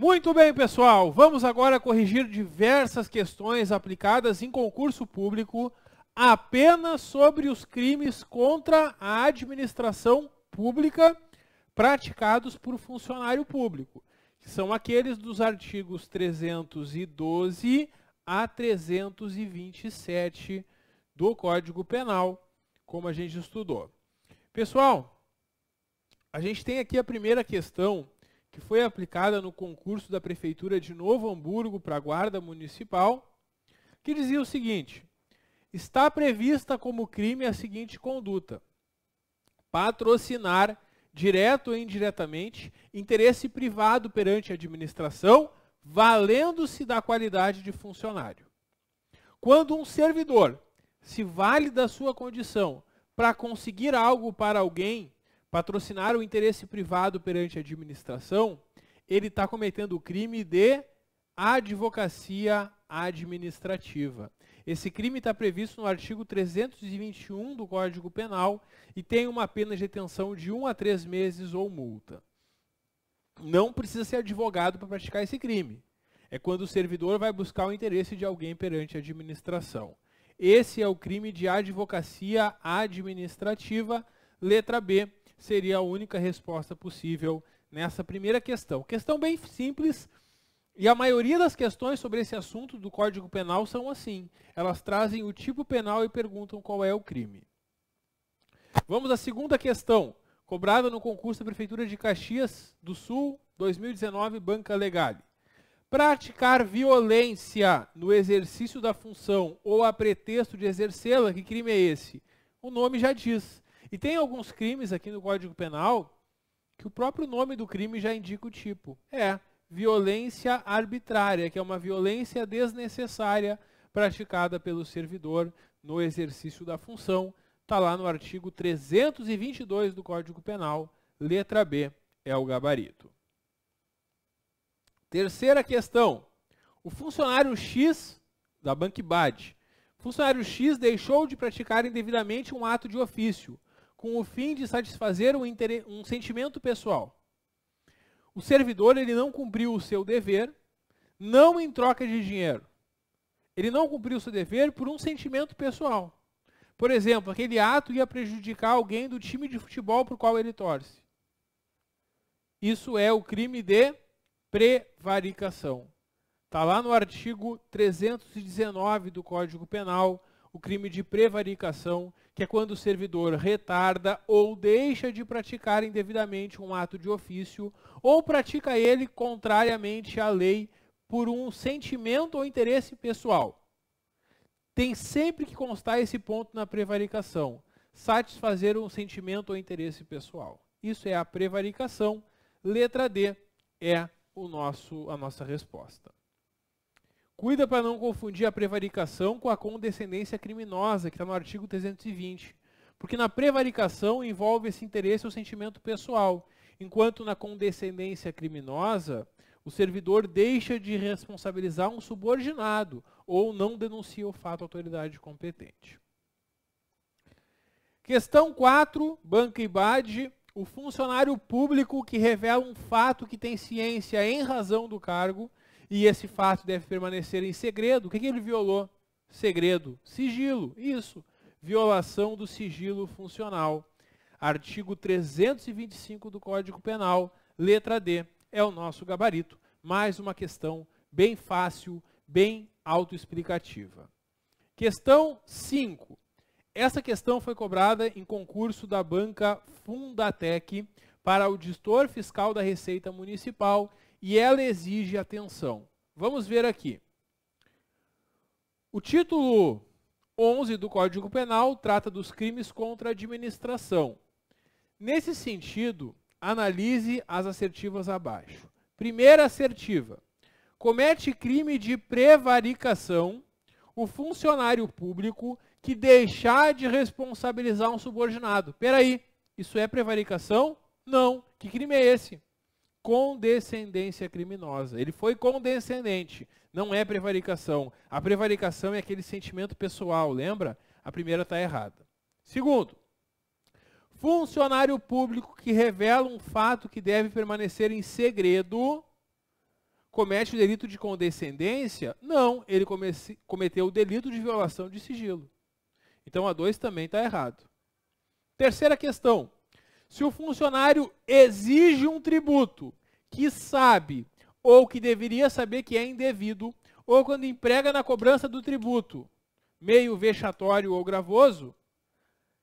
Muito bem, pessoal. Vamos agora corrigir diversas questões aplicadas em concurso público apenas sobre os crimes contra a administração pública praticados por funcionário público, que são aqueles dos artigos 312 a 327 do Código Penal, como a gente estudou. Pessoal, a gente tem aqui a primeira questão que foi aplicada no concurso da Prefeitura de Novo Hamburgo para a Guarda Municipal, que dizia o seguinte: está prevista como crime a seguinte conduta: patrocinar, direto ou indiretamente, interesse privado perante a administração, valendo-se da qualidade de funcionário. Quando um servidor se vale da sua condição para conseguir algo para alguém patrocinar o interesse privado perante a administração, ele está cometendo o crime de advocacia administrativa. Esse crime está previsto no artigo 321 do Código Penal e tem uma pena de detenção de 1 um a 3 meses ou multa. Não precisa ser advogado para praticar esse crime. É quando o servidor vai buscar o interesse de alguém perante a administração. Esse é o crime de advocacia administrativa, letra B seria a única resposta possível nessa primeira questão. Questão bem simples, e a maioria das questões sobre esse assunto do Código Penal são assim. Elas trazem o tipo penal e perguntam qual é o crime. Vamos à segunda questão, cobrada no concurso da Prefeitura de Caxias do Sul, 2019, Banca Legale. Praticar violência no exercício da função ou a pretexto de exercê-la, que crime é esse? O nome já diz. E tem alguns crimes aqui no Código Penal que o próprio nome do crime já indica o tipo. É violência arbitrária, que é uma violência desnecessária praticada pelo servidor no exercício da função. Está lá no artigo 322 do Código Penal, letra B é o gabarito. Terceira questão. O funcionário X da Banquibad. Funcionário X deixou de praticar indevidamente um ato de ofício com o fim de satisfazer um, um sentimento pessoal. O servidor ele não cumpriu o seu dever, não em troca de dinheiro. Ele não cumpriu o seu dever por um sentimento pessoal. Por exemplo, aquele ato ia prejudicar alguém do time de futebol para o qual ele torce. Isso é o crime de prevaricação. Está lá no artigo 319 do Código Penal, o crime de prevaricação, que é quando o servidor retarda ou deixa de praticar indevidamente um ato de ofício ou pratica ele contrariamente à lei por um sentimento ou interesse pessoal. Tem sempre que constar esse ponto na prevaricação: satisfazer um sentimento ou interesse pessoal. Isso é a prevaricação. Letra D é o nosso, a nossa resposta. Cuida para não confundir a prevaricação com a condescendência criminosa, que está no artigo 320. Porque na prevaricação envolve esse interesse ou sentimento pessoal, enquanto na condescendência criminosa, o servidor deixa de responsabilizar um subordinado ou não denuncia o fato à autoridade competente. Questão 4, Banca Bad, O funcionário público que revela um fato que tem ciência em razão do cargo e esse fato deve permanecer em segredo. O que, que ele violou? Segredo, sigilo, isso. Violação do sigilo funcional. Artigo 325 do Código Penal, letra D, é o nosso gabarito. Mais uma questão bem fácil, bem autoexplicativa. Questão 5. Essa questão foi cobrada em concurso da banca Fundatec para o gestor fiscal da Receita Municipal e ela exige atenção. Vamos ver aqui. O título 11 do Código Penal trata dos crimes contra a administração. Nesse sentido, analise as assertivas abaixo. Primeira assertiva: comete crime de prevaricação o funcionário público que deixar de responsabilizar um subordinado. Peraí, isso é prevaricação? Não. Que crime é esse? condescendência criminosa. Ele foi condescendente, não é prevaricação. A prevaricação é aquele sentimento pessoal, lembra? A primeira está errada. Segundo, funcionário público que revela um fato que deve permanecer em segredo comete o delito de condescendência? Não, ele comece, cometeu o delito de violação de sigilo. Então a 2 também está errado. Terceira questão. Se o funcionário exige um tributo que sabe ou que deveria saber que é indevido, ou quando emprega na cobrança do tributo meio vexatório ou gravoso,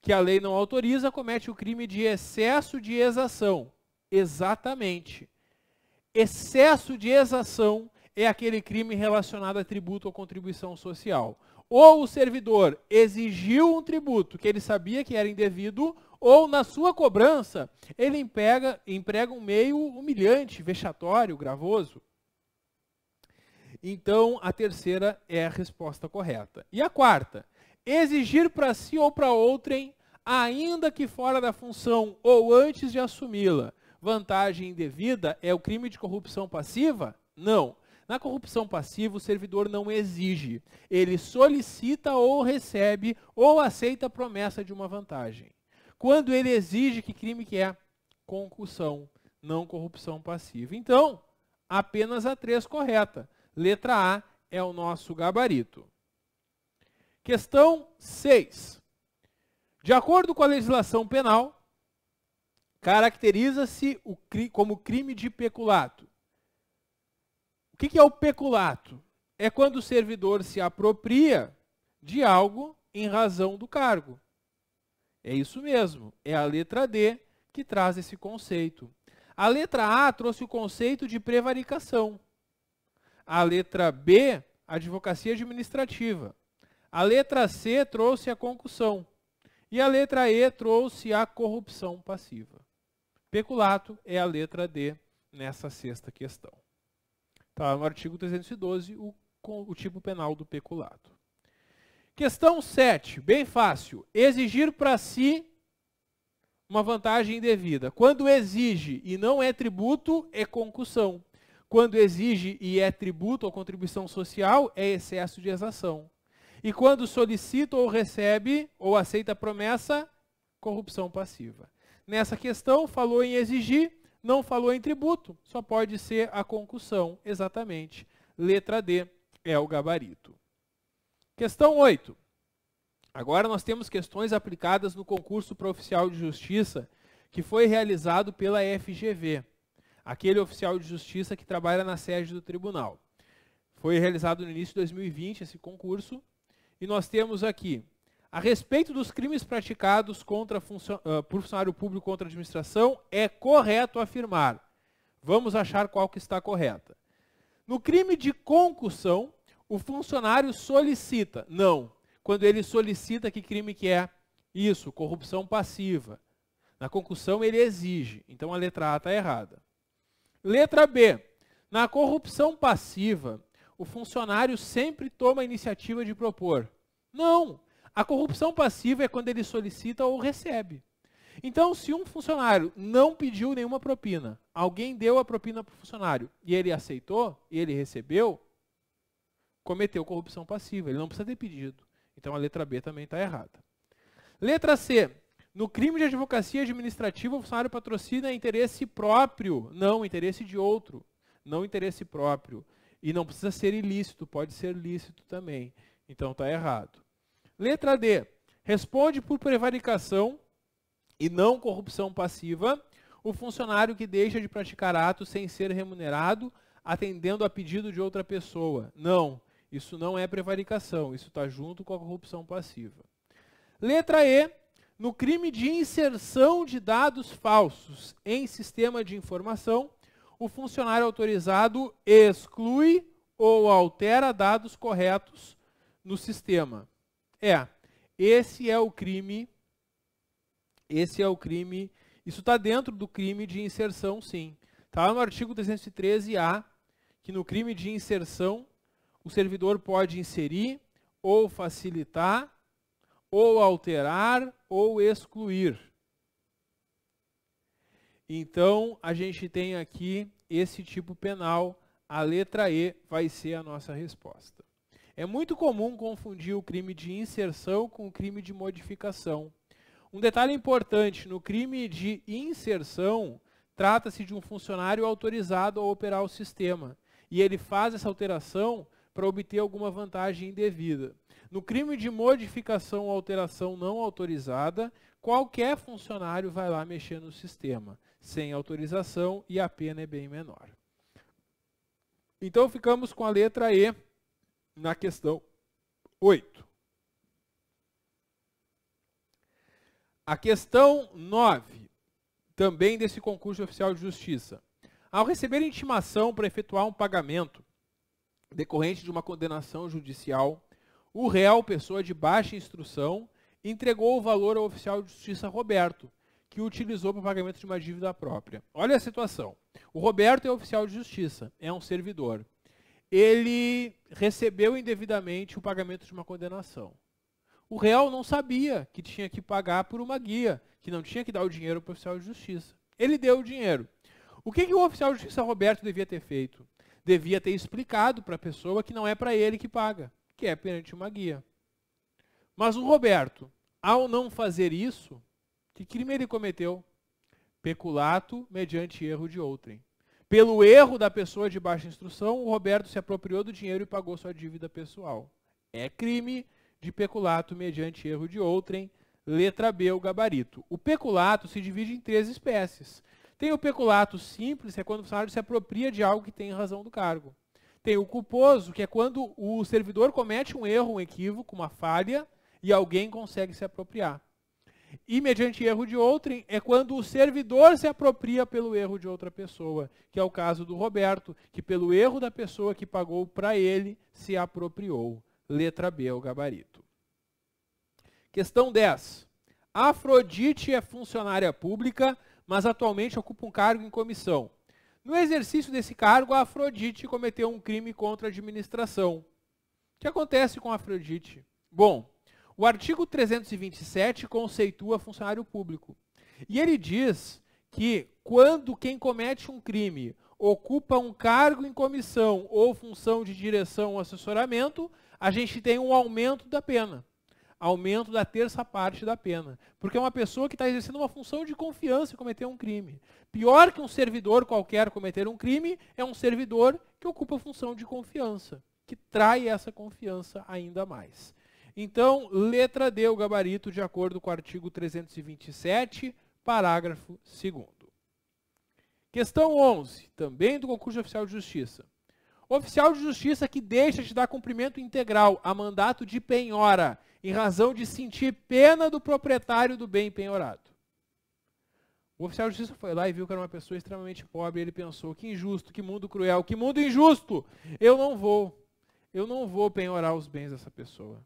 que a lei não autoriza, comete o crime de excesso de exação. Exatamente. Excesso de exação é aquele crime relacionado a tributo ou contribuição social. Ou o servidor exigiu um tributo que ele sabia que era indevido, ou na sua cobrança, ele emprega, emprega um meio humilhante, vexatório, gravoso. Então, a terceira é a resposta correta. E a quarta? Exigir para si ou para outrem, ainda que fora da função ou antes de assumi-la, vantagem indevida é o crime de corrupção passiva? Não. Na corrupção passiva, o servidor não exige. Ele solicita ou recebe ou aceita a promessa de uma vantagem quando ele exige que crime que é concussão, não corrupção passiva. Então, apenas a 3 correta. Letra A é o nosso gabarito. Questão 6. De acordo com a legislação penal, caracteriza-se como crime de peculato. O que, que é o peculato? É quando o servidor se apropria de algo em razão do cargo. É isso mesmo, é a letra D que traz esse conceito. A letra A trouxe o conceito de prevaricação. A letra B, advocacia administrativa. A letra C trouxe a concussão. E a letra E trouxe a corrupção passiva. Peculato é a letra D nessa sexta questão. Está no artigo 312 o, o tipo penal do peculato. Questão 7, bem fácil. Exigir para si uma vantagem indevida. Quando exige e não é tributo, é concussão. Quando exige e é tributo ou contribuição social, é excesso de exação. E quando solicita ou recebe ou aceita promessa, corrupção passiva. Nessa questão, falou em exigir, não falou em tributo, só pode ser a concussão, exatamente. Letra D é o gabarito. Questão 8. Agora nós temos questões aplicadas no concurso para oficial de justiça que foi realizado pela FGV, aquele oficial de justiça que trabalha na sede do tribunal. Foi realizado no início de 2020 esse concurso e nós temos aqui a respeito dos crimes praticados contra ah, por funcionário público contra a administração, é correto afirmar. Vamos achar qual que está correta. No crime de concussão, o funcionário solicita. Não. Quando ele solicita, que crime que é? Isso, corrupção passiva. Na concussão ele exige. Então a letra A está errada. Letra B. Na corrupção passiva, o funcionário sempre toma a iniciativa de propor. Não. A corrupção passiva é quando ele solicita ou recebe. Então, se um funcionário não pediu nenhuma propina, alguém deu a propina para o funcionário e ele aceitou, e ele recebeu, cometeu corrupção passiva. Ele não precisa ter pedido. Então a letra B também está errada. Letra C. No crime de advocacia administrativa, o funcionário patrocina interesse próprio, não interesse de outro. Não interesse próprio. E não precisa ser ilícito, pode ser lícito também. Então está errado. Letra D. Responde por prevaricação e não corrupção passiva o funcionário que deixa de praticar ato sem ser remunerado, atendendo a pedido de outra pessoa. Não. Isso não é prevaricação, isso está junto com a corrupção passiva. Letra E, no crime de inserção de dados falsos em sistema de informação, o funcionário autorizado exclui ou altera dados corretos no sistema. É, esse é o crime, esse é o crime, isso está dentro do crime de inserção, sim. Está no artigo 313-A, que no crime de inserção o servidor pode inserir ou facilitar, ou alterar, ou excluir. Então, a gente tem aqui esse tipo penal, a letra E vai ser a nossa resposta. É muito comum confundir o crime de inserção com o crime de modificação. Um detalhe importante, no crime de inserção, trata-se de um funcionário autorizado a operar o sistema. E ele faz essa alteração para obter alguma vantagem indevida. No crime de modificação ou alteração não autorizada, qualquer funcionário vai lá mexer no sistema, sem autorização e a pena é bem menor. Então ficamos com a letra E na questão 8. A questão 9, também desse concurso oficial de justiça. Ao receber intimação para efetuar um pagamento, decorrente de uma condenação judicial, o réu, pessoa de baixa instrução, entregou o valor ao oficial de justiça Roberto, que o utilizou para o pagamento de uma dívida própria. Olha a situação. O Roberto é oficial de justiça, é um servidor. Ele recebeu indevidamente o pagamento de uma condenação. O réu não sabia que tinha que pagar por uma guia, que não tinha que dar o dinheiro para o oficial de justiça. Ele deu o dinheiro. O que, que o oficial de justiça Roberto devia ter feito? devia ter explicado para a pessoa que não é para ele que paga, que é perante uma guia. Mas o Roberto, ao não fazer isso, que crime ele cometeu? Peculato mediante erro de outrem. Pelo erro da pessoa de baixa instrução, o Roberto se apropriou do dinheiro e pagou sua dívida pessoal. É crime de peculato mediante erro de outrem, letra B, o gabarito. O peculato se divide em três espécies: tem o peculato simples, que é quando o funcionário se apropria de algo que tem em razão do cargo. Tem o culposo, que é quando o servidor comete um erro, um equívoco, uma falha, e alguém consegue se apropriar. E mediante erro de outrem é quando o servidor se apropria pelo erro de outra pessoa, que é o caso do Roberto, que pelo erro da pessoa que pagou para ele se apropriou. Letra B é o gabarito. Questão 10. Afrodite é funcionária pública mas atualmente ocupa um cargo em comissão. No exercício desse cargo, a Afrodite cometeu um crime contra a administração. O que acontece com a Afrodite? Bom, o artigo 327 conceitua funcionário público. E ele diz que quando quem comete um crime ocupa um cargo em comissão ou função de direção ou assessoramento, a gente tem um aumento da pena aumento da terça parte da pena. Porque é uma pessoa que está exercendo uma função de confiança e cometer um crime. Pior que um servidor qualquer cometer um crime é um servidor que ocupa a função de confiança, que trai essa confiança ainda mais. Então, letra D, o gabarito, de acordo com o artigo 327, parágrafo 2. Questão 11, também do concurso de oficial de justiça. Oficial de justiça que deixa de dar cumprimento integral a mandato de penhora em razão de sentir pena do proprietário do bem penhorado. O oficial de justiça foi lá e viu que era uma pessoa extremamente pobre. E ele pensou: que injusto, que mundo cruel, que mundo injusto! Eu não vou, eu não vou penhorar os bens dessa pessoa.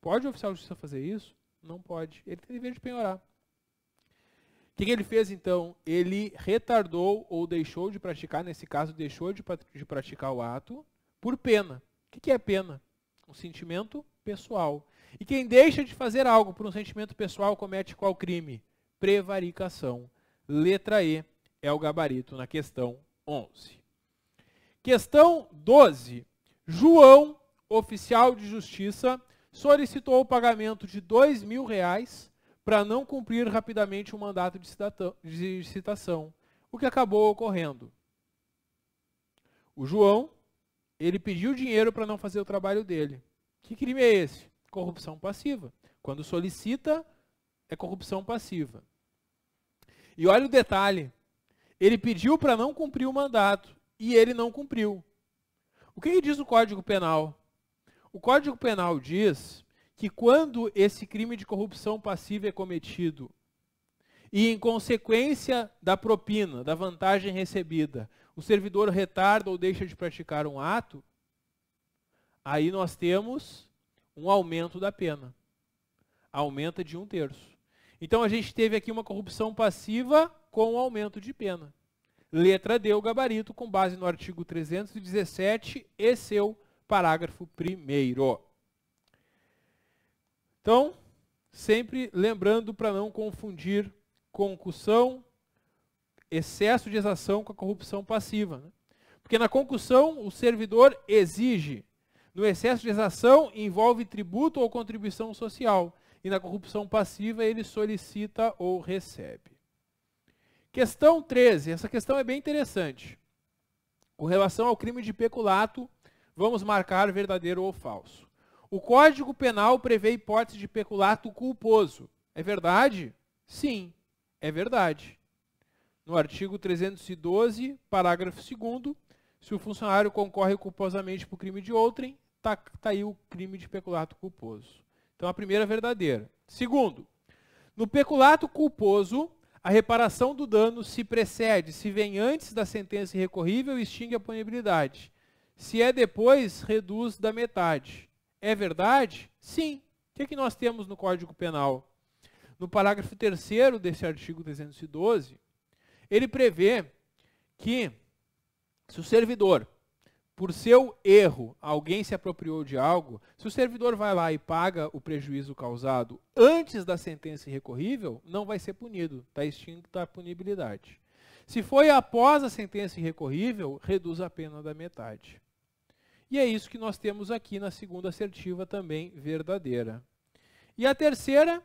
Pode o oficial de justiça fazer isso? Não pode. Ele tem dever de penhorar. O que, ele fez então? Ele retardou ou deixou de praticar, nesse caso, deixou de, de praticar o ato por pena. O que é pena? Um sentimento pessoal. E quem deixa de fazer algo por um sentimento pessoal comete qual crime? Prevaricação. Letra E é o gabarito na questão 11. Questão 12. João, oficial de justiça, solicitou o pagamento de dois mil reais para não cumprir rapidamente o mandato de citação, o que acabou ocorrendo. O João, ele pediu dinheiro para não fazer o trabalho dele. Que crime é esse? corrupção passiva. Quando solicita, é corrupção passiva. E olha o detalhe: ele pediu para não cumprir o mandato e ele não cumpriu. O que, que diz o Código Penal? O Código Penal diz que quando esse crime de corrupção passiva é cometido e em consequência da propina, da vantagem recebida, o servidor retarda ou deixa de praticar um ato, aí nós temos um aumento da pena. Aumenta de um terço. Então a gente teve aqui uma corrupção passiva com aumento de pena. Letra D, o gabarito, com base no artigo 317 e seu parágrafo 1. Então, sempre lembrando para não confundir concussão, excesso de exação com a corrupção passiva. Né? Porque na concussão, o servidor exige no excesso de exação, envolve tributo ou contribuição social. E na corrupção passiva, ele solicita ou recebe. Questão 13. Essa questão é bem interessante. Com relação ao crime de peculato, vamos marcar verdadeiro ou falso. O Código Penal prevê hipótese de peculato culposo. É verdade? Sim, é verdade. No artigo 312, parágrafo 2, se o funcionário concorre culposamente para o crime de outrem, Está tá aí o crime de peculato culposo. Então, a primeira é verdadeira. Segundo, no peculato culposo, a reparação do dano se precede, se vem antes da sentença irrecorrível, extingue a punibilidade. Se é depois, reduz da metade. É verdade? Sim. O que, é que nós temos no Código Penal? No parágrafo 3 desse artigo 312, ele prevê que se o servidor por seu erro, alguém se apropriou de algo, se o servidor vai lá e paga o prejuízo causado antes da sentença irrecorrível, não vai ser punido, está extinta a punibilidade. Se foi após a sentença irrecorrível, reduz a pena da metade. E é isso que nós temos aqui na segunda assertiva também verdadeira. E a terceira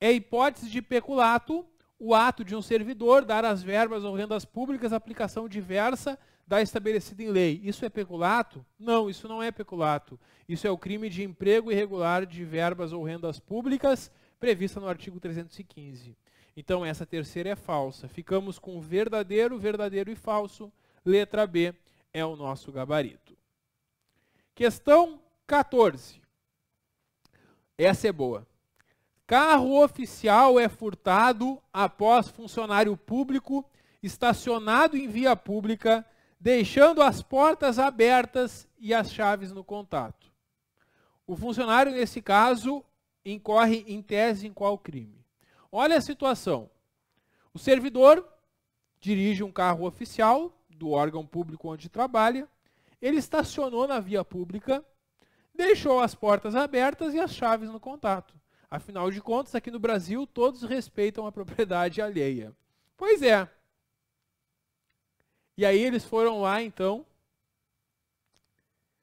é a hipótese de peculato, o ato de um servidor dar as verbas ou rendas públicas aplicação diversa da estabelecida em lei. Isso é peculato? Não, isso não é peculato. Isso é o crime de emprego irregular de verbas ou rendas públicas, prevista no artigo 315. Então, essa terceira é falsa. Ficamos com verdadeiro, verdadeiro e falso. Letra B é o nosso gabarito. Questão 14. Essa é boa. Carro oficial é furtado após funcionário público estacionado em via pública deixando as portas abertas e as chaves no contato. O funcionário, nesse caso, incorre em tese em qual crime? Olha a situação. O servidor dirige um carro oficial do órgão público onde trabalha, ele estacionou na via pública, deixou as portas abertas e as chaves no contato. Afinal de contas, aqui no Brasil, todos respeitam a propriedade alheia. Pois é, e aí eles foram lá, então.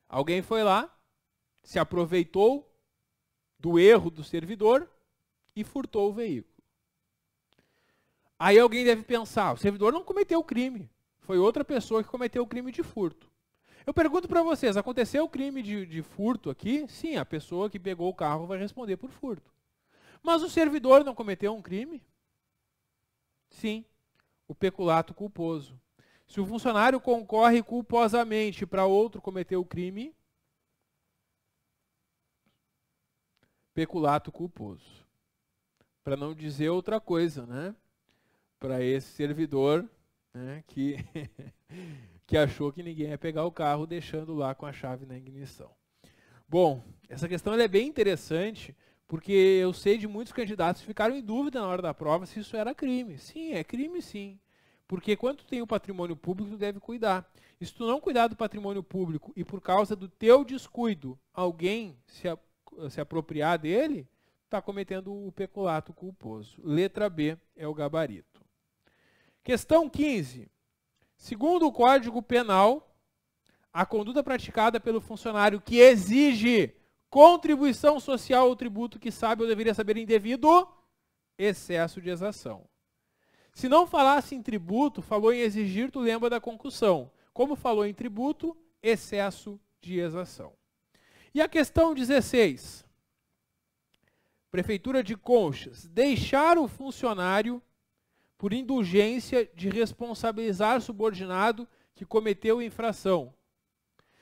Alguém foi lá, se aproveitou do erro do servidor e furtou o veículo. Aí alguém deve pensar: o servidor não cometeu o crime. Foi outra pessoa que cometeu o crime de furto. Eu pergunto para vocês: aconteceu o crime de, de furto aqui? Sim, a pessoa que pegou o carro vai responder por furto. Mas o servidor não cometeu um crime? Sim, o peculato culposo. Se o funcionário concorre culposamente para outro cometer o crime, peculato culposo. Para não dizer outra coisa, né? Para esse servidor né, que, que achou que ninguém ia pegar o carro, deixando lá com a chave na ignição. Bom, essa questão é bem interessante, porque eu sei de muitos candidatos que ficaram em dúvida na hora da prova se isso era crime. Sim, é crime sim. Porque quando tem o patrimônio público, tu deve cuidar. E se tu não cuidar do patrimônio público e por causa do teu descuido alguém se, a, se apropriar dele, está cometendo o peculato culposo. Letra B é o gabarito. Questão 15. Segundo o Código Penal, a conduta praticada pelo funcionário que exige contribuição social ou tributo que sabe ou deveria saber indevido, excesso de exação. Se não falasse em tributo, falou em exigir, tu lembra da concussão. Como falou em tributo, excesso de exação. E a questão 16. Prefeitura de Conchas. Deixar o funcionário, por indulgência, de responsabilizar subordinado que cometeu infração.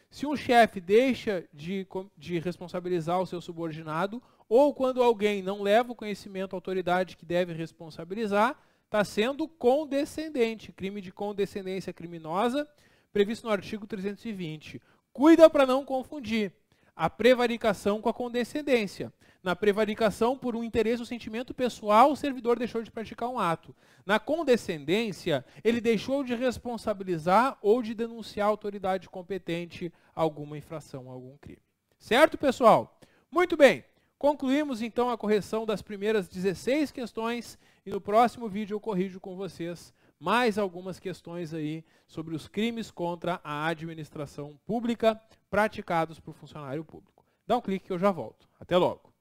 Se um chefe deixa de, de responsabilizar o seu subordinado, ou quando alguém não leva o conhecimento à autoridade que deve responsabilizar, está sendo condescendente. Crime de condescendência criminosa, previsto no artigo 320. Cuida para não confundir a prevaricação com a condescendência. Na prevaricação, por um interesse ou sentimento pessoal, o servidor deixou de praticar um ato. Na condescendência, ele deixou de responsabilizar ou de denunciar a autoridade competente alguma infração, algum crime. Certo, pessoal? Muito bem. Concluímos então a correção das primeiras 16 questões e no próximo vídeo eu corrijo com vocês mais algumas questões aí sobre os crimes contra a administração pública praticados por funcionário público. Dá um clique que eu já volto. Até logo.